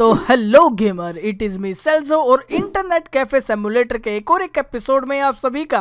तो hello gamer it is me Celso और internet cafe simulator के एक और एक एपिसोड में आप सभी का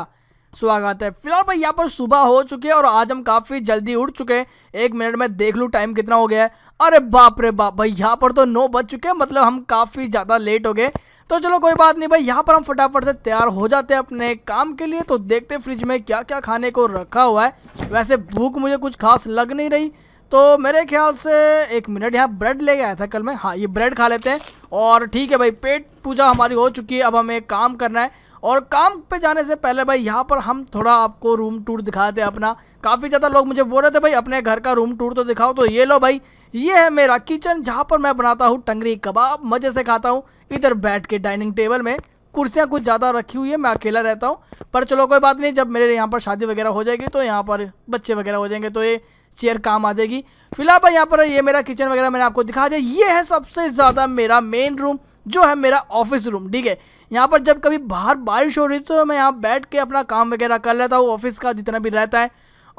स्वागत है फिलहाल भाई यहाँ पर सुबह हो चुकी है और आज हम काफ़ी जल्दी उठ चुके हैं एक मिनट में देख लूँ टाइम कितना हो गया है अरे बाप रे बाप भाई यहाँ पर तो नौ बज चुके हैं मतलब हम काफ़ी ज़्यादा लेट हो गए तो चलो कोई बात नहीं भाई यहाँ पर हम फटाफट से तैयार हो जाते हैं अपने काम के लिए तो देखते फ्रिज में क्या क्या खाने को रखा हुआ है वैसे भूख मुझे कुछ खास लग नहीं रही तो मेरे ख्याल से एक मिनट यहाँ ब्रेड ले गया था कल मैं हाँ ये ब्रेड खा लेते हैं और ठीक है भाई पेट पूजा हमारी हो चुकी है अब हमें काम करना है और काम पे जाने से पहले भाई यहाँ पर हम थोड़ा आपको रूम टूर दिखाते हैं अपना काफ़ी ज़्यादा लोग मुझे बोल रहे थे भाई अपने घर का रूम टूर तो दिखाओ तो ये लो भाई ये है मेरा किचन जहाँ पर मैं बनाता हूँ टंगरी कबाब मज़े से खाता हूँ इधर बैठ के डाइनिंग टेबल में कुर्सियाँ कुछ ज़्यादा रखी हुई है मैं अकेला रहता हूँ पर चलो कोई बात नहीं जब मेरे यहाँ पर शादी वगैरह हो जाएगी तो यहाँ पर बच्चे वगैरह हो जाएंगे तो ये चेयर काम आ जाएगी फिलहाल भाई यहाँ पर ये मेरा किचन वगैरह मैंने आपको दिखा दिया ये है सबसे ज़्यादा मेरा मेन रूम जो है मेरा ऑफिस रूम ठीक है यहाँ पर जब कभी बाहर बारिश हो रही तो मैं यहाँ बैठ के अपना काम वगैरह कर लेता हूँ ऑफिस का जितना भी रहता है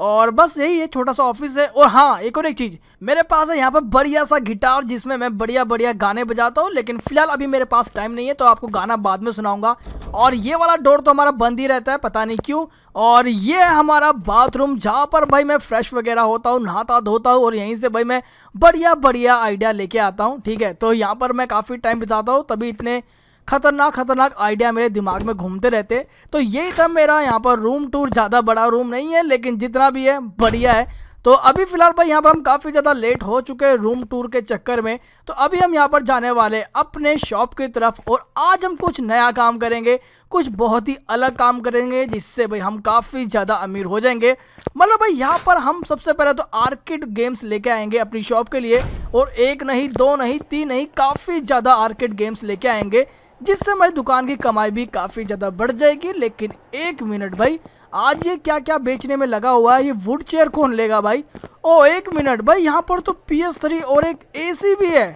और बस यही है छोटा सा ऑफिस है और हाँ एक और एक चीज़ मेरे पास है यहाँ पर बढ़िया सा गिटार जिसमें मैं बढ़िया बढ़िया गाने बजाता हूँ लेकिन फिलहाल अभी मेरे पास टाइम नहीं है तो आपको गाना बाद में सुनाऊंगा और ये वाला डोर तो हमारा बंद ही रहता है पता नहीं क्यों और ये है हमारा बाथरूम जहाँ पर भाई मैं फ्रेश वगैरह होता हूँ नहाता धोता हूँ और यहीं से भाई मैं बढ़िया बढ़िया आइडिया लेके आता हूँ ठीक है तो यहाँ पर मैं काफ़ी टाइम बिताता हूँ तभी इतने खतरनाक खतरनाक आइडिया मेरे दिमाग में घूमते रहते तो यही था मेरा यहाँ पर रूम टूर ज़्यादा बड़ा रूम नहीं है लेकिन जितना भी है बढ़िया है तो अभी फिलहाल भाई यहाँ पर हम काफ़ी ज़्यादा लेट हो चुके हैं रूम टूर के चक्कर में तो अभी हम यहाँ पर जाने वाले अपने शॉप की तरफ और आज हम कुछ नया काम करेंगे कुछ बहुत ही अलग काम करेंगे जिससे भाई हम काफ़ी ज़्यादा अमीर हो जाएंगे मतलब भाई यहाँ पर हम सबसे पहले तो आर्किड गेम्स लेके आएंगे अपनी शॉप के लिए और एक नहीं दो नहीं तीन नहीं काफ़ी ज़्यादा आर्किड गेम्स लेके आएंगे जिससे हमारी दुकान की कमाई भी काफ़ी ज़्यादा बढ़ जाएगी लेकिन एक मिनट भाई आज ये क्या क्या बेचने में लगा हुआ है ये वुड चेयर कौन लेगा भाई ओ एक मिनट भाई यहाँ पर तो पी एस थ्री और एक ए सी भी है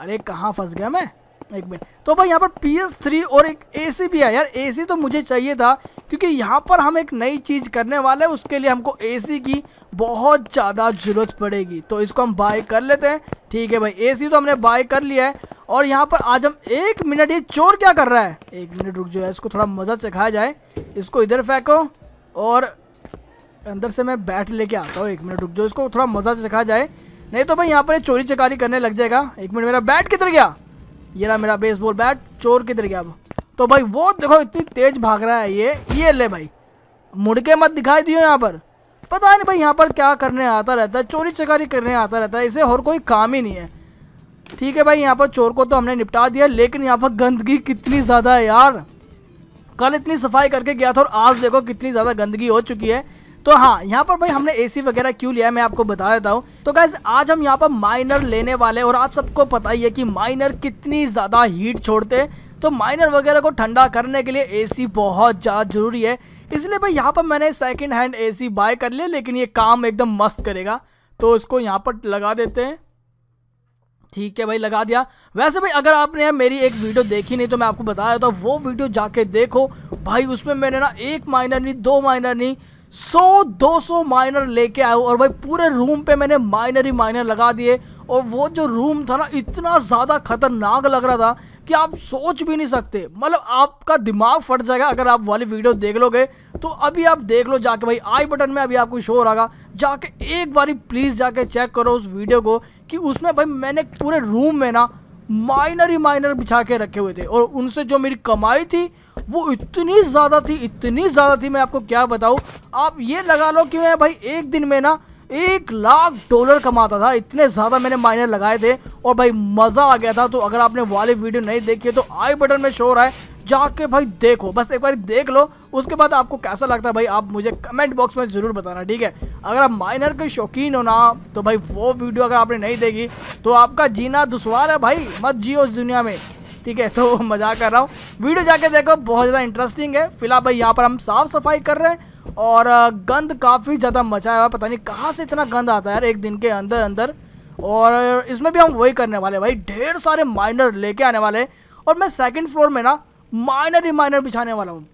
अरे कहाँ फंस गया मैं एक मिनट तो भाई यहाँ पर पी एस थ्री और एक ए सी भी है यार ए सी तो मुझे चाहिए था क्योंकि यहाँ पर हम एक नई चीज़ करने वाले हैं उसके लिए हमको ए सी की बहुत ज़्यादा ज़रूरत पड़ेगी तो इसको हम बाय कर लेते हैं ठीक है भाई ए सी तो हमने बाय कर लिया है और यहाँ पर आज हम एक मिनट ये चोर क्या कर रहा है एक मिनट रुक जो है इसको थोड़ा मज़ा चखाया जाए इसको इधर फेंको और अंदर से मैं बैठ लेके आता हूँ एक मिनट रुक जो इसको थोड़ा मज़ा से चखाया जाए नहीं तो भाई यहाँ पर चोरी चकारी करने लग जाएगा एक मिनट मेरा बैट किधर गया ये रहा मेरा बेसबॉल बैट चोर किधर गया अब तो भाई वो देखो इतनी तेज़ भाग रहा है ये ये ले भाई मुड़ के मत दिखाई दियो यहाँ पर पता नहीं भाई यहाँ पर क्या करने आता रहता है चोरी चकारी करने आता रहता है इसे और कोई काम ही नहीं है ठीक है भाई यहाँ पर चोर को तो हमने निपटा दिया लेकिन यहाँ पर गंदगी कितनी ज़्यादा है यार कल इतनी सफाई करके गया था और आज देखो कितनी ज़्यादा गंदगी हो चुकी है तो हाँ यहाँ पर भाई हमने एसी वगैरह क्यों लिया है मैं आपको बता देता हूँ तो गैस आज हम यहाँ पर माइनर लेने वाले और आप सबको पता ही है कि माइनर कितनी ज़्यादा हीट छोड़ते हैं तो माइनर वगैरह को ठंडा करने के लिए एसी बहुत ज़्यादा ज़रूरी है इसलिए भाई यहाँ पर मैंने सेकेंड हैंड ए बाय कर लिया लेकिन ये काम एकदम मस्त करेगा तो इसको यहाँ पर लगा देते हैं ठीक है भाई लगा दिया वैसे भाई अगर आपने यार मेरी एक वीडियो देखी नहीं तो मैं आपको बता रहा था वो वीडियो जाके देखो भाई उसमें मैंने ना एक माइनर नहीं दो माइनर नहीं सौ दो सौ माइनर लेके आया और भाई पूरे रूम पे मैंने माइनर ही माइनर लगा दिए और वो जो रूम था ना इतना ज़्यादा खतरनाक लग रहा था कि आप सोच भी नहीं सकते मतलब आपका दिमाग फट जाएगा अगर आप वाली वीडियो देख लोगे तो अभी आप देख लो जाके भाई आई बटन में अभी आपको शो हो रहा जाके एक बारी प्लीज़ जाके चेक करो उस वीडियो को कि उसमें भाई मैंने पूरे रूम में ना माइनर ही माइनर बिछा के रखे हुए थे और उनसे जो मेरी कमाई थी वो इतनी ज़्यादा थी इतनी ज़्यादा थी मैं आपको क्या बताऊँ आप ये लगा लो कि मैं भाई एक दिन में ना एक लाख डॉलर कमाता था इतने ज़्यादा मैंने माइनर लगाए थे और भाई मज़ा आ गया था तो अगर आपने वाली वीडियो नहीं देखी है तो आई बटन में शोर है जाके भाई देखो बस एक बार देख लो उसके बाद आपको कैसा लगता है भाई आप मुझे कमेंट बॉक्स में ज़रूर बताना ठीक है अगर आप माइनर के शौकीन हो ना तो भाई वो वीडियो अगर आपने नहीं देखी तो आपका जीना दुशवार है भाई मत जियो उस दुनिया में ठीक है तो मजाक कर रहा हूँ वीडियो जाके देखो बहुत ज़्यादा इंटरेस्टिंग है फिलहाल भाई यहाँ पर हम साफ़ सफाई कर रहे हैं और गंद काफ़ी ज़्यादा मचा हुआ पता नहीं कहाँ से इतना गंद आता है यार एक दिन के अंदर अंदर और इसमें भी हम वही करने वाले भाई ढेर सारे माइनर लेके आने वाले और मैं सेकंड फ्लोर में ना माइनर ही माइनर बिछाने वाला हूँ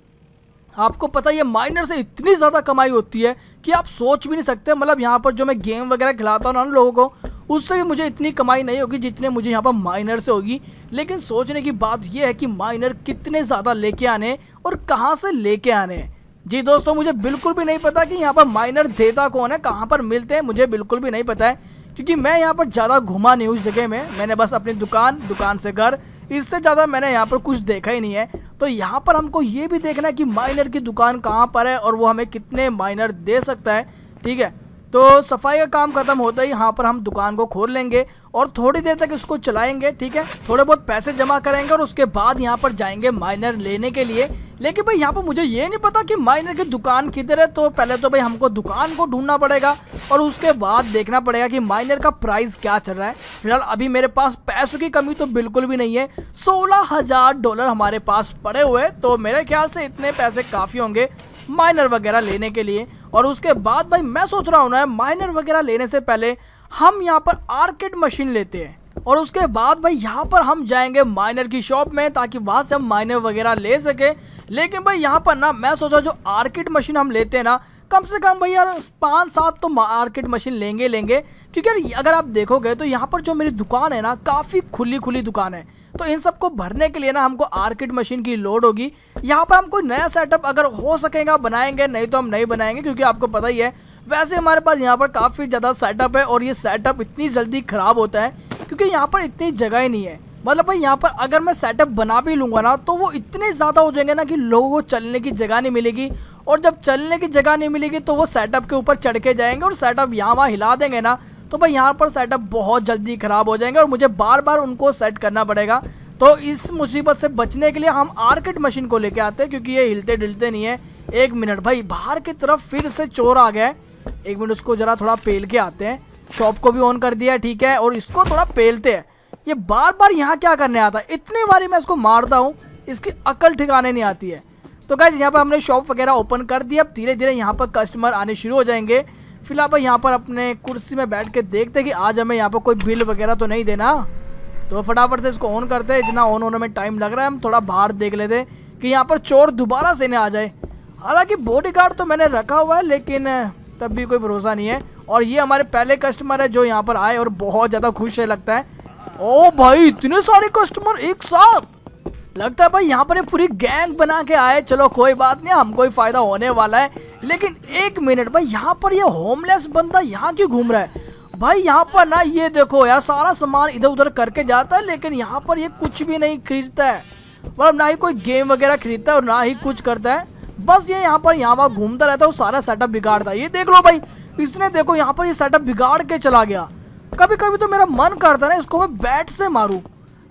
आपको पता है ये माइनर से इतनी ज़्यादा कमाई होती है कि आप सोच भी नहीं सकते मतलब यहाँ पर जो मैं गेम वगैरह खिलाता हूँ ना लोगों को उससे भी मुझे इतनी कमाई नहीं होगी जितने मुझे यहाँ पर माइनर से होगी लेकिन सोचने की बात यह है कि माइनर कितने ज़्यादा लेके आने और कहाँ से लेके आने हैं जी दोस्तों मुझे बिल्कुल भी नहीं पता कि यहाँ पर माइनर देता कौन है कहाँ पर मिलते हैं मुझे बिल्कुल भी नहीं पता है क्योंकि मैं यहाँ पर ज़्यादा घुमा नहीं उस जगह में मैंने बस अपनी दुकान दुकान से घर इससे ज़्यादा मैंने यहाँ पर कुछ देखा ही नहीं है तो यहाँ पर हमको ये भी देखना है कि माइनर की दुकान कहाँ पर है और वो हमें कितने माइनर दे सकता है ठीक है तो सफाई का काम ख़त्म होता ही यहाँ पर हम दुकान को खोल लेंगे और थोड़ी देर तक इसको चलाएंगे ठीक है थोड़े बहुत पैसे जमा करेंगे और उसके बाद यहाँ पर जाएंगे माइनर लेने के लिए लेकिन भाई यहाँ पर मुझे ये नहीं पता कि माइनर की दुकान किधर है तो पहले तो भाई हमको दुकान को ढूंढना पड़ेगा और उसके बाद देखना पड़ेगा कि माइनर का प्राइस क्या चल रहा है फिलहाल अभी मेरे पास पैसों की कमी तो बिल्कुल भी नहीं है सोलह हजार डॉलर हमारे पास पड़े हुए तो मेरे ख्याल से इतने पैसे काफ़ी होंगे माइनर वगैरह लेने के लिए और उसके बाद भाई मैं सोच रहा हूँ ना माइनर वगैरह लेने से पहले हम यहाँ पर आर्केड मशीन लेते हैं और उसके बाद भाई यहाँ पर हम जाएंगे माइनर की शॉप में ताकि वहाँ से हम माइनर वगैरह ले सके लेकिन भाई यहाँ पर ना मैं सोचा जो आर्किड मशीन हम लेते हैं ना कम से कम भैया पाँच सात तो मार्केट मशीन लेंगे लेंगे क्योंकि यार अगर आप देखोगे तो यहाँ पर जो मेरी दुकान है ना काफ़ी खुली खुली दुकान है तो इन सबको भरने के लिए ना हमको आर्किड मशीन की लोड होगी यहाँ पर हम कोई नया सेटअप अगर हो सकेगा बनाएंगे नहीं तो हम नहीं बनाएंगे क्योंकि आपको पता ही है वैसे हमारे पास यहाँ पर काफ़ी ज़्यादा सेटअप है और ये सेटअप इतनी जल्दी ख़राब होता है क्योंकि यहाँ पर इतनी जगह ही नहीं है मतलब भाई यहाँ पर अगर मैं सेटअप बना भी लूँगा ना तो वो इतने ज़्यादा हो जाएंगे ना कि लोगों को चलने की जगह नहीं मिलेगी और जब चलने की जगह नहीं मिलेगी तो वो सेटअप के ऊपर चढ़ के जाएंगे और सेटअप यहाँ वहाँ हिला देंगे ना तो भाई यहाँ पर सेटअप बहुत जल्दी ख़राब हो जाएंगे और मुझे बार बार उनको सेट करना पड़ेगा तो इस मुसीबत से बचने के लिए हम आर्किट मशीन को लेके आते हैं क्योंकि ये हिलते डिलते नहीं है एक मिनट भाई बाहर की तरफ फिर से चोर आ गया एक मिनट उसको ज़रा थोड़ा पेल के आते हैं शॉप को भी ऑन कर दिया ठीक है और इसको थोड़ा पेलते हैं ये बार बार यहाँ क्या करने आता है इतनी बारी मैं इसको मारता हूँ इसकी अकल ठिकाने नहीं आती है तो गाइज यहाँ पर हमने शॉप वगैरह ओपन कर दी अब धीरे धीरे यहाँ पर कस्टमर आने शुरू हो जाएंगे फिलहाल पर यहाँ पर अपने कुर्सी में बैठ के देखते कि आज हमें यहाँ पर कोई बिल वगैरह तो नहीं देना तो फटाफट से इसको ऑन करते हैं इतना ऑन होने में टाइम लग रहा है हम थोड़ा बाहर देख लेते कि यहाँ पर चोर दोबारा से इन्हें आ जाए हालांकि बॉडीगार्ड तो मैंने रखा हुआ है लेकिन तब भी कोई भरोसा नहीं है और ये हमारे पहले कस्टमर है जो यहाँ पर आए और बहुत ज़्यादा खुश है लगता है ओ भाई इतने सारे कस्टमर एक साथ लगता है भाई यहाँ पर पूरी गैंग बना के आए चलो कोई बात नहीं हमको ही फायदा होने वाला है लेकिन एक मिनट भाई यहाँ पर ये यह होमलेस बंदा यहाँ क्यों घूम रहा है भाई यहाँ पर ना ये देखो यार सारा सामान इधर उधर करके जाता है लेकिन यहाँ पर ये कुछ भी नहीं खरीदता है मतलब ना ही कोई गेम वगैरह खरीदता है और ना ही कुछ करता है बस ये यहाँ पर यहाँ वहाँ घूमता रहता है और सारा सेटअप बिगाड़ता है ये देख लो भाई इसने देखो यहाँ पर ये सेटअप बिगाड़ के चला गया कभी कभी तो मेरा मन करता है ना इसको मैं बैट से मारूँ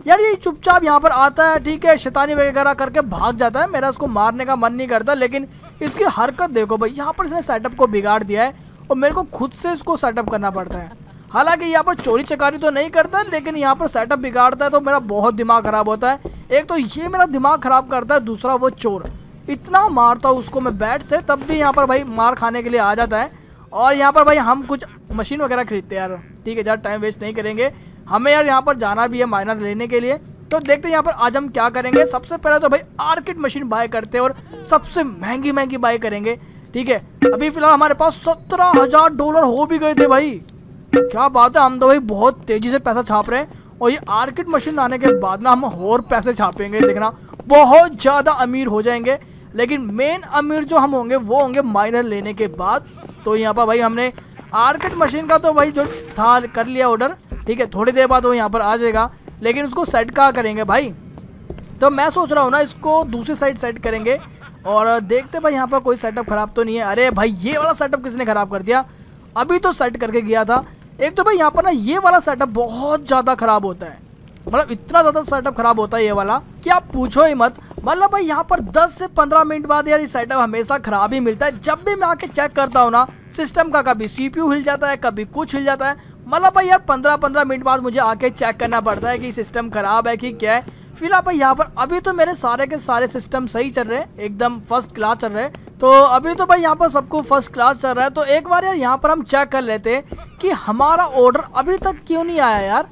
यार ये चुपचाप यहाँ पर आता है ठीक है शैतानी वगैरह करके भाग जाता है मेरा इसको मारने का मन नहीं करता लेकिन इसकी हरकत देखो भाई यहाँ पर इसने सेटअप को बिगाड़ दिया है और मेरे को खुद से इसको सेटअप करना पड़ता है हालांकि यहाँ पर चोरी चकारी तो नहीं करता है लेकिन यहाँ पर सेटअप बिगाड़ता है तो मेरा बहुत दिमाग ख़राब होता है एक तो ये मेरा दिमाग ख़राब करता है दूसरा वो चोर इतना मारता हूँ उसको मैं बैट से तब भी यहाँ पर भाई मार खाने के लिए आ जाता है और यहाँ पर भाई हम कुछ मशीन वगैरह खरीदते हैं यार ठीक है ज़्यादा टाइम वेस्ट नहीं करेंगे हमें यार यहाँ पर जाना भी है माइनर लेने के लिए तो देखते हैं यहाँ पर आज हम क्या करेंगे सबसे पहले तो भाई आर्किड मशीन बाय करते हैं और सबसे महंगी महंगी बाय करेंगे ठीक है अभी फिलहाल हमारे पास सत्रह हजार डॉलर हो भी गए थे भाई क्या बात है हम तो भाई बहुत तेजी से पैसा छाप रहे हैं और ये आर्किड मशीन आने के बाद ना हम और पैसे छापेंगे देखना बहुत ज़्यादा अमीर हो जाएंगे लेकिन मेन अमीर जो हम होंगे वो होंगे माइनर लेने के बाद तो यहाँ पर भाई हमने आर्किड मशीन का तो भाई जो था कर लिया ऑर्डर ठीक है थोड़ी देर बाद वो यहाँ पर आ जाएगा लेकिन उसको सेट कहाँ करेंगे भाई तो मैं सोच रहा हूँ ना इसको दूसरी साइड सेट करेंगे और देखते भाई यहाँ पर कोई सेटअप ख़राब तो नहीं है अरे भाई ये वाला सेटअप किसने ख़राब कर दिया अभी तो सेट करके गया था एक तो भाई यहाँ पर ना ये वाला सेटअप बहुत ज़्यादा ख़राब होता है मतलब इतना ज़्यादा सेटअप खराब होता है ये वाला कि आप पूछो ही मत मतलब भाई यहाँ पर 10 से 15 मिनट बाद यार ये सेटअप हमेशा खराब ही मिलता है जब भी मैं आके चेक करता हूँ ना सिस्टम का कभी सीपीयू हिल जाता है कभी कुछ हिल जाता है मतलब भाई यार 15-15 मिनट बाद मुझे आके चेक करना पड़ता है कि सिस्टम खराब है कि क्या है फिलहाल भाई यहाँ पर अभी तो मेरे सारे के सारे सिस्टम सही चल रहे हैं एकदम फर्स्ट क्लास चल रहे हैं तो अभी तो भाई यहाँ पर सबको फर्स्ट क्लास चल रहा है तो एक बार यार यहाँ पर हम चेक कर लेते हैं कि हमारा ऑर्डर अभी तक क्यों नहीं आया यार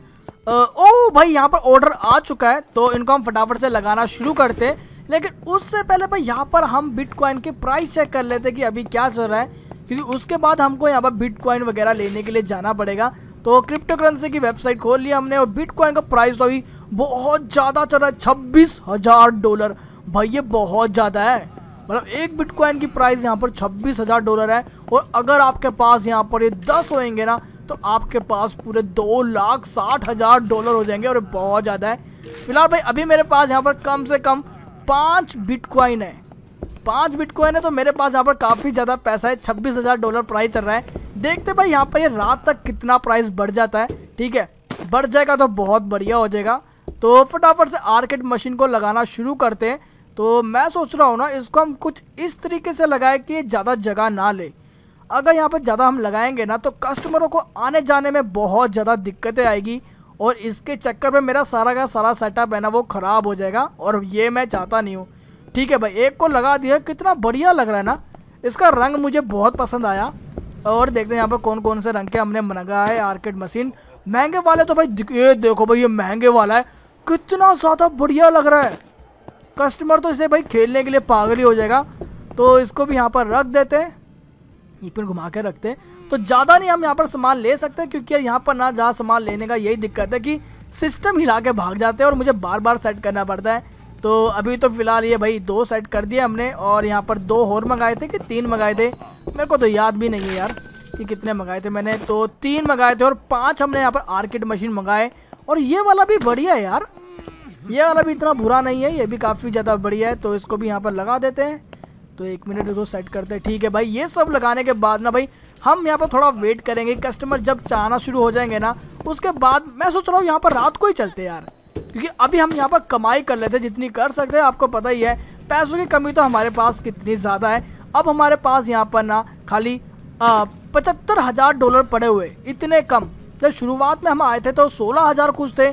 ओ भाई यहाँ पर ऑर्डर आ चुका है तो इनको हम फटाफट से लगाना शुरू करते हैं लेकिन उससे पहले भाई यहाँ पर हम बिटकॉइन के प्राइस चेक कर लेते कि अभी क्या चल रहा है क्योंकि उसके बाद हमको यहाँ पर बिटकॉइन वगैरह लेने के लिए जाना पड़ेगा तो क्रिप्टो करेंसी की वेबसाइट खोल ली हमने और बिटकॉइन का प्राइस तो अभी बहुत ज़्यादा चल रहा है छब्बीस हज़ार डॉलर भाई ये बहुत ज़्यादा है मतलब एक बिटकॉइन की प्राइस यहाँ पर छब्बीस हज़ार डॉलर है और अगर आपके पास यहाँ पर ये दस होएंगे ना तो आपके पास पूरे दो लाख साठ हज़ार डॉलर हो जाएंगे और बहुत ज़्यादा है फिलहाल भाई अभी मेरे पास यहाँ पर कम से कम पाँच बिटकॉइन है पाँच बिटकॉइन है तो मेरे पास यहाँ पर काफ़ी ज़्यादा पैसा है छब्बीस हज़ार डॉलर प्राइस चल रहा है देखते भाई यहाँ पर ये यह रात तक कितना प्राइस बढ़ जाता है ठीक है बढ़ जाएगा तो बहुत बढ़िया हो जाएगा तो फटाफट से आर्केट मशीन को लगाना शुरू करते हैं तो मैं सोच रहा हूँ ना इसको हम कुछ इस तरीके से लगाए कि ज़्यादा जगह ना ले अगर यहाँ पर ज़्यादा हम लगाएंगे ना तो कस्टमरों को आने जाने में बहुत ज़्यादा दिक्कतें आएगी और इसके चक्कर में मेरा सारा का सारा सेटअप है ना वो ख़राब हो जाएगा और ये मैं चाहता नहीं हूँ ठीक है भाई एक को लगा दिया कितना बढ़िया लग रहा है ना इसका रंग मुझे बहुत पसंद आया और देखते हैं यहाँ पर कौन कौन से रंग के हमने मंगाया है आर्केड मशीन महंगे वाले तो भाई ये देखो भाई ये महंगे वाला है कितना ज़्यादा बढ़िया लग रहा है कस्टमर तो इसे भाई खेलने के लिए पागल ही हो जाएगा तो इसको भी यहाँ पर रख देते हैं एक घुमा के रखते हैं तो ज़्यादा नहीं हम यहाँ पर सामान ले सकते क्योंकि यहाँ पर ना ज़्यादा सामान लेने का यही दिक्कत है कि सिस्टम हिला के भाग जाते हैं और मुझे बार बार सेट करना पड़ता है तो अभी तो फिलहाल ये भाई दो सेट कर दिए हमने और यहाँ पर दो और मंगाए थे कि तीन मंगाए थे मेरे को तो याद भी नहीं है यार कि कितने मंगाए थे मैंने तो तीन मंगाए थे और पाँच हमने यहाँ पर आर्किड मशीन मंगाए और ये वाला भी बढ़िया है यार ये वाला भी इतना बुरा नहीं है ये भी काफ़ी ज़्यादा बढ़िया है तो इसको भी यहाँ पर लगा देते हैं तो एक मिनट इसको सेट करते हैं ठीक है भाई ये सब लगाने के बाद ना भाई हम यहाँ पर थोड़ा वेट करेंगे कस्टमर जब चाहना शुरू हो जाएंगे ना उसके बाद मैं सोच रहा हूँ यहाँ पर रात को ही चलते यार क्योंकि अभी हम यहाँ पर कमाई कर लेते हैं जितनी कर सकते हैं आपको पता ही है पैसों की कमी तो हमारे पास कितनी ज़्यादा है अब हमारे पास यहाँ पर ना खाली पचहत्तर हज़ार डॉलर पड़े हुए इतने कम जब शुरुआत में हम आए थे तो सोलह हज़ार कुछ थे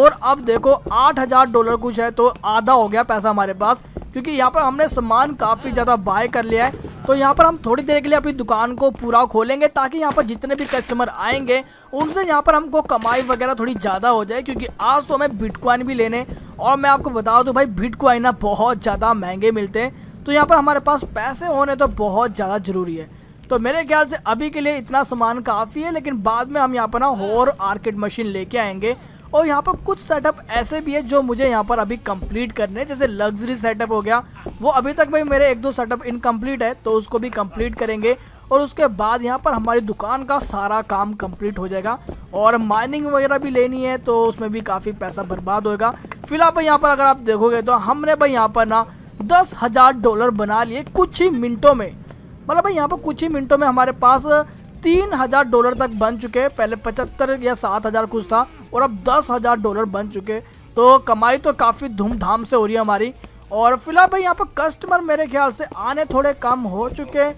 और अब देखो आठ हज़ार डॉलर कुछ है तो आधा हो गया पैसा हमारे पास क्योंकि यहाँ पर हमने सामान काफ़ी ज़्यादा बाय कर लिया है तो यहाँ पर हम थोड़ी देर के लिए अपनी दुकान को पूरा खोलेंगे ताकि यहाँ पर जितने भी कस्टमर आएंगे उनसे यहाँ पर हमको कमाई वगैरह थोड़ी ज़्यादा हो जाए क्योंकि आज तो हमें बिटकॉइन भी लेने और मैं आपको बता दूँ भाई बिटकॉइन ना बहुत ज़्यादा महंगे मिलते हैं तो यहाँ पर हमारे पास पैसे होने तो बहुत ज़्यादा ज़रूरी है तो मेरे ख्याल से अभी के लिए इतना सामान काफ़ी है लेकिन बाद में हम यहाँ पर ना और आर्किड मशीन लेके आएंगे और यहाँ पर कुछ सेटअप ऐसे भी है जो मुझे यहाँ पर अभी कंप्लीट करने हैं जैसे लग्जरी सेटअप हो गया वो अभी तक भाई मेरे एक दो सेटअप इनकम्प्लीट है तो उसको भी कंप्लीट करेंगे और उसके बाद यहाँ पर हमारी दुकान का सारा काम कंप्लीट हो जाएगा और माइनिंग वगैरह भी लेनी है तो उसमें भी काफ़ी पैसा बर्बाद होएगा फिलहाल भाई यहाँ पर अगर आप देखोगे तो हमने भाई यहाँ पर ना दस हज़ार डॉलर बना लिए कुछ ही मिनटों में मतलब भाई यहाँ पर कुछ ही मिनटों में हमारे पास तीन हजार डॉलर तक बन चुके हैं पहले पचहत्तर या सात हजार कुछ था और अब दस हजार डॉलर बन चुके तो कमाई तो काफ़ी धूमधाम से हो रही है हमारी और फिलहाल भाई यहाँ पर कस्टमर मेरे ख्याल से आने थोड़े कम हो चुके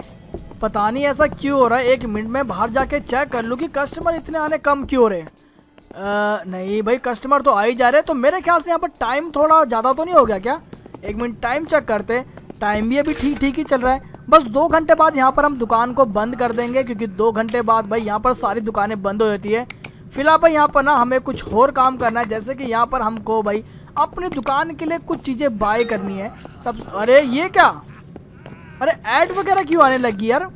पता नहीं ऐसा क्यों हो रहा है एक मिनट में बाहर जाके चेक कर लूँ कि कस्टमर इतने आने कम क्यों हो रहे हैं नहीं भाई कस्टमर तो आ ही जा रहे हैं तो मेरे ख्याल से यहाँ पर टाइम थोड़ा ज़्यादा तो नहीं हो गया क्या एक मिनट टाइम चेक करते टाइम भी अभी ठीक ठीक ही चल रहा है बस दो घंटे बाद यहाँ पर हम दुकान को बंद कर देंगे क्योंकि दो घंटे बाद भाई यहाँ पर सारी दुकानें बंद हो जाती है फिलहाल भाई यहाँ पर ना हमें कुछ और काम करना है जैसे कि यहाँ पर हमको भाई अपनी दुकान के लिए कुछ चीज़ें बाय करनी है सब अरे ये क्या अरे ऐड वगैरह क्यों आने लगी यार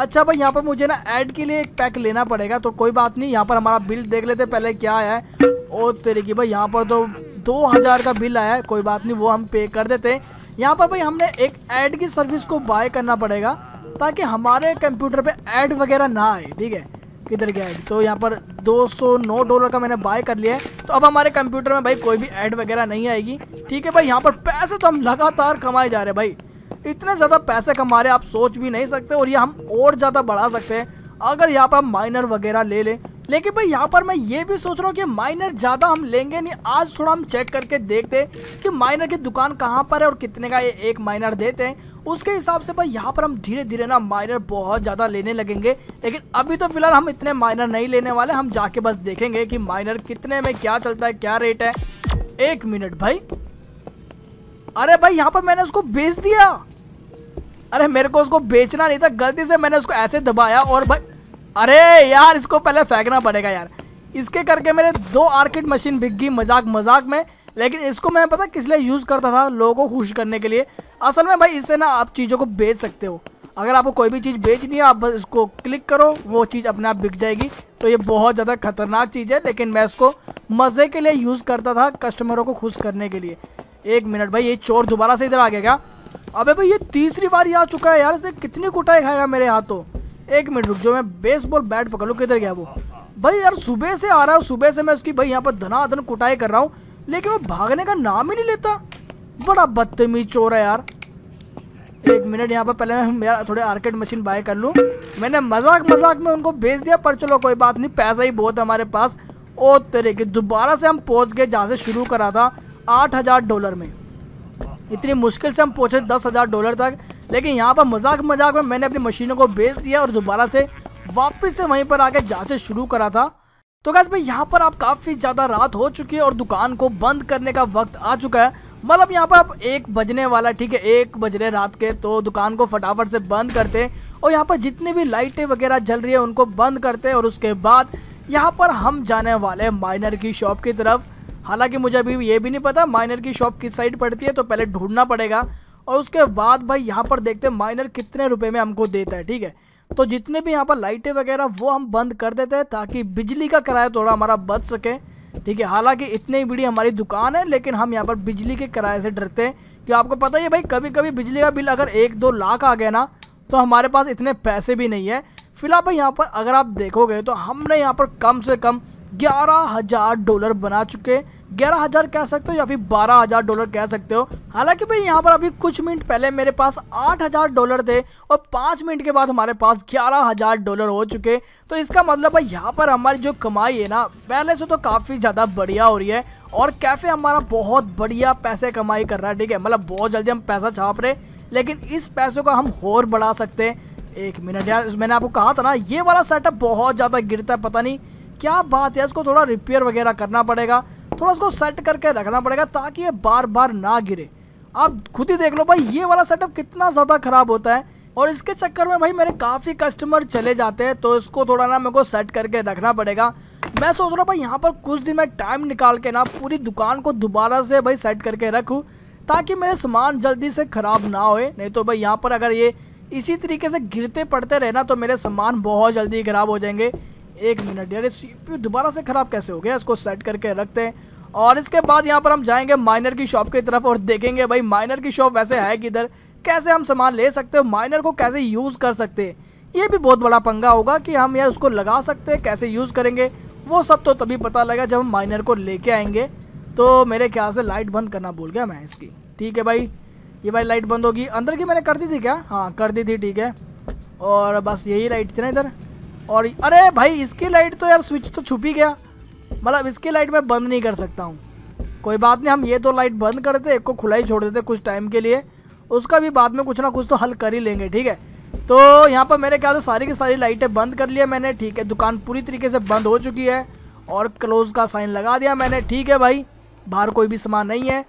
अच्छा भाई यहाँ पर मुझे ना ऐड के लिए एक पैक लेना पड़ेगा तो कोई बात नहीं यहाँ पर हमारा बिल देख लेते पहले क्या आया है ओ तेरे की भाई यहाँ पर तो दो हज़ार का बिल आया है कोई बात नहीं वो हम पे कर देते हैं यहाँ पर भाई हमने एक ऐड की सर्विस को बाय करना पड़ेगा ताकि हमारे कंप्यूटर पे ऐड वगैरह ना आए ठीक है किधर गया ऐड तो यहाँ पर 209 डॉलर का मैंने बाय कर लिया है तो अब हमारे कंप्यूटर में भाई कोई भी ऐड वगैरह नहीं आएगी ठीक है भाई यहाँ पर पैसे तो हम लगातार कमाए जा रहे हैं भाई इतने ज़्यादा पैसे कमा रहे आप सोच भी नहीं सकते और ये हम और ज़्यादा बढ़ा सकते हैं अगर यहाँ पर हम माइनर वगैरह ले लें लेकिन भाई यहाँ पर मैं ये भी सोच रहा हूँ कि माइनर ज़्यादा हम लेंगे नहीं आज थोड़ा हम चेक करके देखते कि माइनर की दुकान कहाँ पर है और कितने का ये एक माइनर देते हैं उसके हिसाब से भाई यहाँ पर हम धीरे धीरे ना माइनर बहुत ज़्यादा लेने लगेंगे लेकिन अभी तो फिलहाल हम इतने माइनर नहीं लेने वाले हम जाके बस देखेंगे कि माइनर कितने में क्या चलता है क्या रेट है एक मिनट भाई अरे भाई यहाँ पर मैंने उसको बेच दिया अरे मेरे को उसको बेचना नहीं था गलती से मैंने उसको ऐसे दबाया और भाई अरे यार इसको पहले फेंकना पड़ेगा यार इसके करके मेरे दो आर्किड मशीन बिक गई मजाक मजाक में लेकिन इसको मैं पता किस लिए यूज़ करता था लोगों को खुश करने के लिए असल में भाई इससे ना आप चीज़ों को बेच सकते हो अगर आपको कोई भी चीज़ बेचनी है आप बस इसको क्लिक करो वो चीज़ अपने आप बिक जाएगी तो ये बहुत ज़्यादा खतरनाक चीज़ है लेकिन मैं इसको मज़े के लिए यूज़ करता था कस्टमरों को खुश करने के लिए एक मिनट भाई ये चोर दोबारा से इधर आ गया क्या अबे भाई ये तीसरी बार ही आ चुका है यार इसे कितनी कुटाई खाएगा मेरे हाथों एक मिनट रुक जो मैं बेसबॉल बैट पकड़ लूँ किधर गया वो भाई यार सुबह से आ रहा हूँ सुबह से मैं उसकी भाई यहाँ पर धनाधन कुटाई कर रहा हूँ लेकिन वो भागने का नाम ही नहीं लेता बड़ा बदतमीज चोर है यार एक मिनट यहाँ पर पहले मैं यार थोड़े आर्केट मशीन बाय कर लूँ मैंने मजाक मजाक में उनको भेज दिया पर चलो कोई बात नहीं पैसा ही बहुत हमारे पास ओ तेरे के दोबारा से हम पहुँच गए जहाँ से शुरू करा था आठ हज़ार डॉलर में इतनी मुश्किल से हम पहुँचे दस हज़ार डॉलर तक लेकिन यहाँ पर मजाक मजाक में मैंने अपनी मशीनों को बेच दिया और दोबारा से वापस से वहीं पर आकर जहाँ से शुरू करा था तो कैसे भाई यहाँ पर आप काफ़ी ज़्यादा रात हो चुकी है और दुकान को बंद करने का वक्त आ चुका है मतलब यहाँ पर आप एक बजने वाला ठीक है एक बज रहे रात के तो दुकान को फटाफट से बंद करते और यहाँ पर जितनी भी लाइटें वगैरह जल रही है उनको बंद करते और उसके बाद यहाँ पर हम जाने वाले माइनर की शॉप की तरफ हालांकि मुझे अभी ये भी नहीं पता माइनर की शॉप किस साइड पड़ती है तो पहले ढूंढना पड़ेगा और उसके बाद भाई यहाँ पर देखते हैं माइनर कितने रुपए में हमको देता है ठीक है तो जितने भी यहाँ पर लाइटें वगैरह वो हम बंद कर देते हैं ताकि बिजली का किराया थोड़ा हमारा बच सके ठीक है हालांकि इतनी बड़ी हमारी दुकान है लेकिन हम यहाँ पर बिजली के किराए से डरते हैं कि आपको पता ही है भाई कभी कभी बिजली का बिल अगर एक दो लाख आ गया ना तो हमारे पास इतने पैसे भी नहीं है फिलहाल भाई यहाँ पर अगर आप देखोगे तो हमने यहाँ पर कम से कम ग्यारह हज़ार डॉलर बना चुके हैं ग्यारह हज़ार कह सकते हो या फिर बारह हज़ार डॉलर कह सकते हो हालांकि भाई यहाँ पर अभी कुछ मिनट पहले मेरे पास आठ हज़ार डॉलर थे और पाँच मिनट के बाद हमारे पास ग्यारह हज़ार डॉलर हो चुके तो इसका मतलब है यहाँ पर हमारी जो कमाई है ना पहले से तो काफ़ी ज़्यादा बढ़िया हो रही है और कैफ़े हमारा बहुत बढ़िया पैसे कमाई कर रहा है ठीक है मतलब बहुत जल्दी हम पैसा छाप रहे लेकिन इस पैसे को हम और बढ़ा सकते हैं एक मिनट यार मैंने आपको कहा था ना ये वाला सेटअप बहुत ज़्यादा गिरता है पता नहीं क्या बात है इसको थोड़ा रिपेयर वगैरह करना पड़ेगा थोड़ा इसको सेट करके रखना पड़ेगा ताकि ये बार बार ना गिरे आप खुद ही देख लो भाई ये वाला सेटअप कितना ज़्यादा ख़राब होता है और इसके चक्कर में भाई मेरे काफ़ी कस्टमर चले जाते हैं तो इसको थोड़ा ना मेरे को सेट करके रखना पड़ेगा मैं सोच रहा हूँ भाई यहाँ पर कुछ दिन मैं टाइम निकाल के ना पूरी दुकान को दोबारा से भाई सेट करके रखूँ ताकि मेरे सामान जल्दी से ख़राब ना होए नहीं तो भाई यहाँ पर अगर ये इसी तरीके से गिरते पड़ते रहना तो मेरे सामान बहुत जल्दी ख़राब हो जाएंगे एक मिनट यार सी पी दोबारा से ख़राब कैसे हो गया इसको सेट करके रखते हैं और इसके बाद यहाँ पर हम जाएंगे माइनर की शॉप की तरफ और देखेंगे भाई माइनर की शॉप वैसे है किधर कैसे हम सामान ले सकते हो माइनर को कैसे यूज़ कर सकते हैं ये भी बहुत बड़ा पंगा होगा कि हम यार उसको लगा सकते हैं कैसे यूज़ करेंगे वो सब तो तभी पता लगेगा जब हम माइनर को लेके आएंगे तो मेरे ख्याल से लाइट बंद करना भूल गया मैं इसकी ठीक है भाई ये भाई लाइट बंद होगी अंदर की मैंने कर दी थी क्या हाँ कर दी थी ठीक है और बस यही लाइट थी ना इधर और अरे भाई इसकी लाइट तो यार स्विच तो छुप ही गया मतलब इसकी लाइट मैं बंद नहीं कर सकता हूँ कोई बात नहीं हम ये तो लाइट बंद करते एक को खुला ही छोड़ देते कुछ टाइम के लिए उसका भी बाद में कुछ ना कुछ तो हल कर ही लेंगे ठीक है तो यहाँ पर मेरे ख्याल से सारी की सारी लाइटें बंद कर लिया मैंने ठीक है दुकान पूरी तरीके से बंद हो चुकी है और क्लोज़ का साइन लगा दिया मैंने ठीक है भाई बाहर कोई भी सामान नहीं है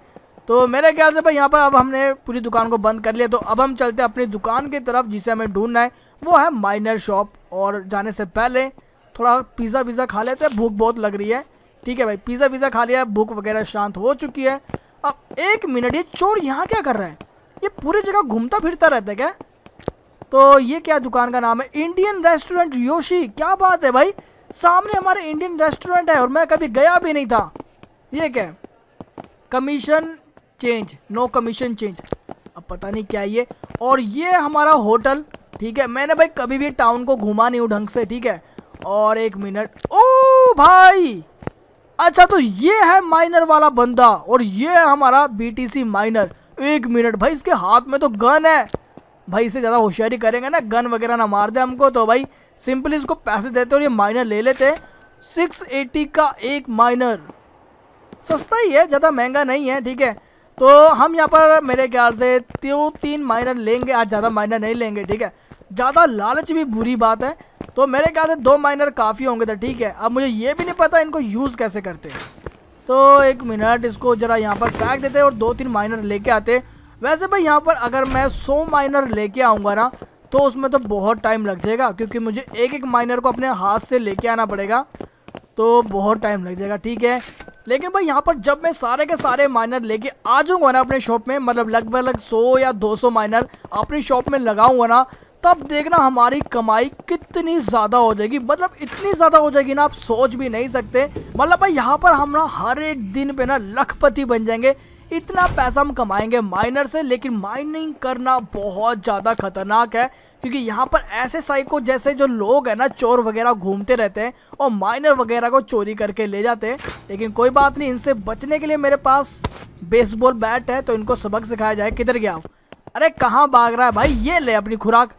तो मेरे ख्याल से भाई यहाँ पर अब हमने पूरी दुकान को बंद कर लिया तो अब हम चलते हैं अपनी दुकान की तरफ जिसे हमें ढूंढना है वो है माइनर शॉप और जाने से पहले थोड़ा पिज़्ज़ा वीज़ा खा लेते हैं भूख बहुत लग रही है ठीक है भाई पिज़्ज़ा वीज़ा खा लिया भूख वगैरह शांत हो चुकी है अब एक मिनट ये चोर यहाँ क्या कर रहा है ये पूरी जगह घूमता फिरता रहता है क्या तो ये क्या दुकान का नाम है इंडियन रेस्टोरेंट योशी क्या बात है भाई सामने हमारे इंडियन रेस्टोरेंट है और मैं कभी गया भी नहीं था ये क्या commission change no commission change अब पता नहीं क्या ये और ये हमारा होटल ठीक है मैंने भाई कभी भी टाउन को घुमा नहीं हूँ ढंग से ठीक है और एक मिनट ओ भाई अच्छा तो ये है माइनर वाला बंदा और ये है हमारा बीटीसी माइनर एक मिनट भाई इसके हाथ में तो गन है भाई इसे ज़्यादा होशियारी करेंगे ना गन वगैरह ना मार दे हमको तो भाई सिंपली इसको पैसे देते और ये माइनर ले लेते सिक्स एटी का एक माइनर सस्ता ही है ज़्यादा महंगा नहीं है ठीक है तो हम यहाँ पर मेरे ख्याल से तीन माइनर लेंगे आज ज़्यादा माइनर नहीं लेंगे ठीक है ज़्यादा लालच भी बुरी बात है तो मेरे ख्याल से दो माइनर काफ़ी होंगे तो ठीक है अब मुझे ये भी नहीं पता इनको यूज़ कैसे करते हैं तो एक मिनट इसको ज़रा यहाँ पर फेंक देते और दो तीन माइनर लेके आते वैसे भाई यहाँ पर अगर मैं सौ माइनर लेके आऊँगा ना तो उसमें तो बहुत टाइम लग जाएगा क्योंकि मुझे एक एक माइनर को अपने हाथ से लेके आना पड़ेगा तो बहुत टाइम लग जाएगा ठीक है लेकिन भाई यहाँ पर जब मैं सारे के सारे माइनर लेके आ जाऊँगा ना अपने शॉप में मतलब लगभग लग सौ या दो सौ माइनर अपनी शॉप में लगाऊँगा ना तब देखना हमारी कमाई कितनी ज़्यादा हो जाएगी मतलब इतनी ज़्यादा हो जाएगी ना आप सोच भी नहीं सकते मतलब भाई यहाँ पर हम ना हर एक दिन पे ना लखपति बन जाएंगे इतना पैसा हम कमाएंगे माइनर से लेकिन माइनिंग करना बहुत ज़्यादा खतरनाक है क्योंकि यहाँ पर ऐसे साइको जैसे जो लोग हैं ना चोर वगैरह घूमते रहते हैं और माइनर वगैरह को चोरी करके ले जाते हैं लेकिन कोई बात नहीं इनसे बचने के लिए मेरे पास बेसबॉल बैट है तो इनको सबक सिखाया जाए किधर गया अरे कहाँ भाग रहा है भाई ये ले अपनी खुराक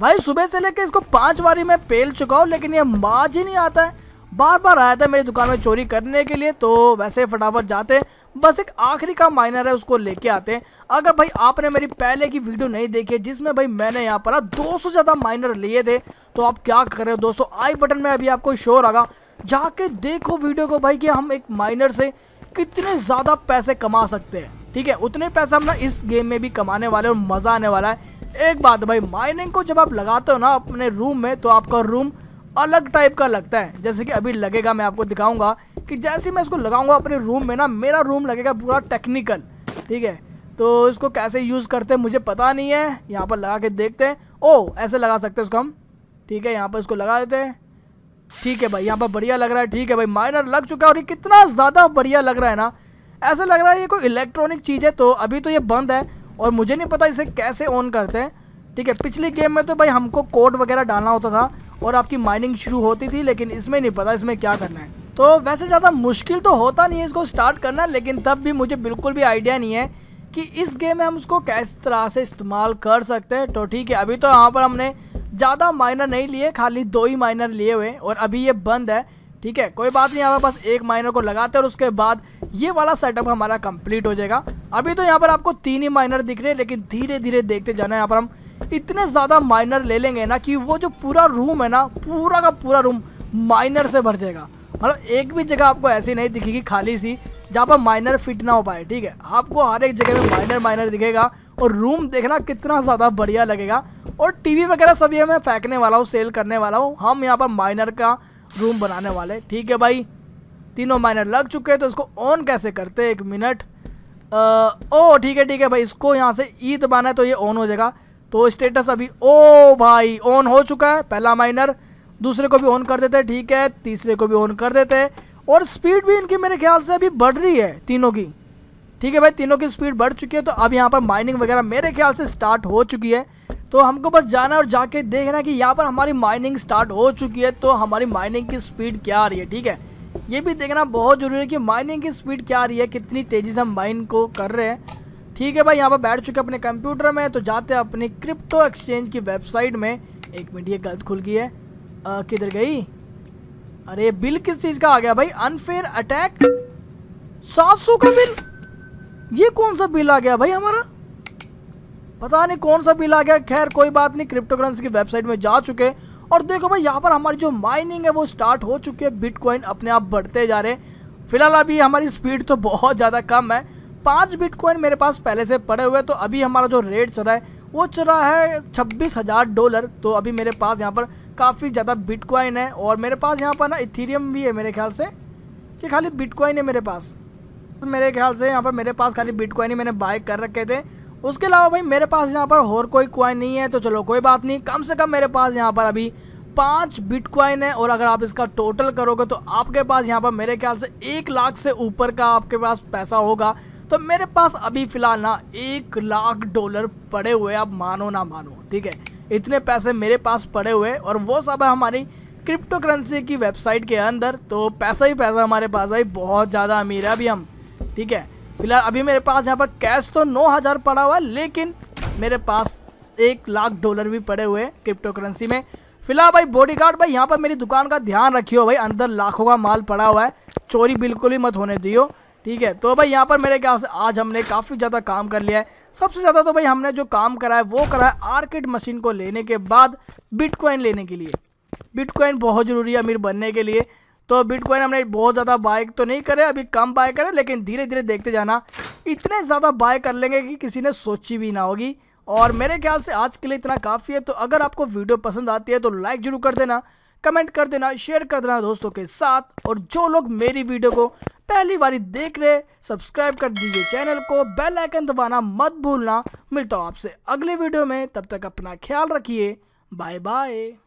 भाई सुबह से लेके इसको पांच बारी मैं पेल चुका हूँ लेकिन ये माज ही नहीं आता है बार बार आया था मेरी दुकान में चोरी करने के लिए तो वैसे फटाफट जाते बस एक आखिरी का माइनर है उसको लेके आते अगर भाई आपने मेरी पहले की वीडियो नहीं देखी जिसमें भाई मैंने यहाँ पर दो सौ ज़्यादा माइनर लिए थे तो आप क्या कर रहे हो दोस्तों आई बटन में अभी आपको शो रहा जाके देखो वीडियो को भाई कि हम एक माइनर से कितने ज़्यादा पैसे कमा सकते हैं ठीक है उतने पैसे हम ना इस गेम में भी कमाने वाले और मज़ा आने वाला है एक बात भाई माइनिंग को जब आप लगाते हो ना अपने रूम में तो आपका रूम अलग टाइप का लगता है जैसे कि अभी लगेगा मैं आपको दिखाऊंगा कि जैसे मैं इसको लगाऊंगा अपने रूम में ना मेरा रूम लगेगा पूरा टेक्निकल ठीक है तो इसको कैसे यूज़ करते हैं मुझे पता नहीं है यहाँ पर लगा के देखते हैं ओ ऐसे लगा सकते हैं इसको हम ठीक है यहाँ पर इसको लगा देते हैं ठीक है भाई यहाँ पर बढ़िया लग रहा है ठीक है भाई माइनर लग चुका है और ये कितना ज़्यादा बढ़िया लग रहा है ना ऐसा लग रहा है ये कोई इलेक्ट्रॉनिक चीज़ है तो अभी तो ये बंद है और मुझे नहीं पता इसे कैसे ऑन करते हैं ठीक है पिछली गेम में तो भाई हमको कोड वगैरह डालना होता था और आपकी माइनिंग शुरू होती थी लेकिन इसमें नहीं पता इसमें क्या करना है तो वैसे ज़्यादा मुश्किल तो होता नहीं है इसको स्टार्ट करना लेकिन तब भी मुझे बिल्कुल भी आइडिया नहीं है कि इस गेम में हम उसको किस तरह से इस्तेमाल कर सकते हैं तो ठीक है अभी तो यहाँ पर हमने ज़्यादा माइनर नहीं लिए खाली दो ही माइनर लिए हुए और अभी ये बंद है ठीक है कोई बात नहीं यहाँ पर बस एक माइनर को लगाते और उसके बाद ये वाला सेटअप हमारा कंप्लीट हो जाएगा अभी तो यहाँ पर आपको तीन ही माइनर दिख रहे हैं लेकिन धीरे धीरे देखते जाना यहाँ पर हम इतने ज़्यादा माइनर ले लेंगे ना कि वो जो पूरा रूम है ना पूरा का पूरा रूम माइनर से भर जाएगा मतलब एक भी जगह आपको ऐसी नहीं दिखेगी खाली सी जहाँ पर माइनर फिट ना हो पाए ठीक है आपको हर एक जगह में माइनर माइनर दिखेगा और रूम देखना कितना ज़्यादा बढ़िया लगेगा और टीवी वगैरह सभी मैं फेंकने वाला हूँ सेल करने वाला हूँ हम यहाँ पर माइनर का रूम बनाने वाले ठीक है भाई तीनों माइनर लग चुके हैं तो इसको ऑन कैसे करते एक मिनट ओ ठीक है ठीक है भाई इसको यहाँ से ईद e बना है तो ये ऑन हो जाएगा तो स्टेटस अभी ओ भाई ऑन हो चुका है पहला माइनर दूसरे को भी ऑन कर देते हैं ठीक है तीसरे को भी ऑन कर देते हैं और स्पीड भी इनकी मेरे ख्याल से अभी बढ़ रही है तीनों की ठीक है भाई तीनों की स्पीड बढ़ चुकी है तो अब यहाँ पर माइनिंग वगैरह मेरे ख्याल से स्टार्ट हो चुकी है तो हमको बस जाना और जाके देखना है कि यहाँ पर हमारी माइनिंग स्टार्ट हो चुकी है तो हमारी माइनिंग की स्पीड क्या आ रही है ठीक है ये भी देखना बहुत ज़रूरी है कि माइनिंग की स्पीड क्या आ रही है कितनी तेज़ी से हम माइन को कर रहे हैं ठीक है भाई यहाँ पर बैठ चुके अपने कंप्यूटर में तो जाते हैं अपनी क्रिप्टो एक्सचेंज की वेबसाइट में एक मिनट ये गलत खुल गई है किधर गई अरे बिल किस चीज़ का आ गया भाई अनफेयर अटैक सासू का बिल ये कौन सा बिल आ गया भाई हमारा पता नहीं कौन सा बिल आ गया खैर कोई बात नहीं क्रिप्टो करेंसी की वेबसाइट में जा चुके और देखो भाई यहाँ पर हमारी जो माइनिंग है वो स्टार्ट हो चुकी है बिटकॉइन अपने आप बढ़ते जा रहे फिलहाल अभी हमारी स्पीड तो बहुत ज़्यादा कम है पाँच बिटकॉइन मेरे पास पहले से पड़े हुए तो अभी हमारा जो रेट चल रहा है वो चल रहा है छब्बीस हज़ार डॉलर तो अभी मेरे पास यहाँ पर काफ़ी ज़्यादा बिटकॉइन है और मेरे पास यहाँ पर ना इथीरियम भी है मेरे ख्याल से कि खाली बिटकॉइन है मेरे पास वक्त मेरे ख्याल से यहाँ पर मेरे पास खाली बिटकॉइन ही मैंने बाय कर रखे थे उसके अलावा भाई मेरे पास यहाँ पर और कोई क्वाइन नहीं है तो चलो कोई बात नहीं कम से कम मेरे पास यहाँ पर अभी पाँच बिटकॉइन है और अगर आप इसका टोटल करोगे तो आपके पास यहाँ पर मेरे ख्याल से एक लाख से ऊपर का आपके पास पैसा होगा तो मेरे पास अभी फ़िलहाल ना एक लाख डॉलर पड़े हुए आप मानो ना मानो ठीक है इतने पैसे मेरे पास पड़े हुए और वो सब है हमारी क्रिप्टो करेंसी की वेबसाइट के अंदर तो पैसा ही पैसा हमारे पास भाई बहुत ज़्यादा अमीर है अभी हम ठीक है फिलहाल अभी मेरे पास यहाँ पर कैश तो नौ हज़ार पड़ा हुआ है लेकिन मेरे पास एक लाख डॉलर भी पड़े हुए हैं क्रिप्टो करेंसी में फिलहाल भाई बॉडी गार्ड भाई यहाँ पर मेरी दुकान का ध्यान रखियो भाई अंदर लाखों का माल पड़ा हुआ है चोरी बिल्कुल ही मत होने दियो ठीक है तो भाई यहाँ पर मेरे ख्याल से आज हमने काफ़ी ज़्यादा काम कर लिया है सबसे ज़्यादा तो भाई हमने जो काम करा है वो करा है आर्किड मशीन को लेने के बाद बिटकॉइन लेने के लिए बिटकॉइन बहुत ज़रूरी है अमीर बनने के लिए तो बिटकॉइन हमने बहुत ज़्यादा बाय तो नहीं करे अभी कम बाय करे लेकिन धीरे धीरे देखते जाना इतने ज़्यादा बाय कर लेंगे कि किसी ने सोची भी ना होगी और मेरे ख्याल से आज के लिए इतना काफ़ी है तो अगर आपको वीडियो पसंद आती है तो लाइक जरूर कर देना कमेंट कर देना शेयर कर देना दोस्तों के साथ और जो लोग मेरी वीडियो को पहली बारी देख रहे सब्सक्राइब कर दीजिए चैनल को बेल आइकन दबाना मत भूलना मिलता हूँ आपसे अगले वीडियो में तब तक अपना ख्याल रखिए बाय बाय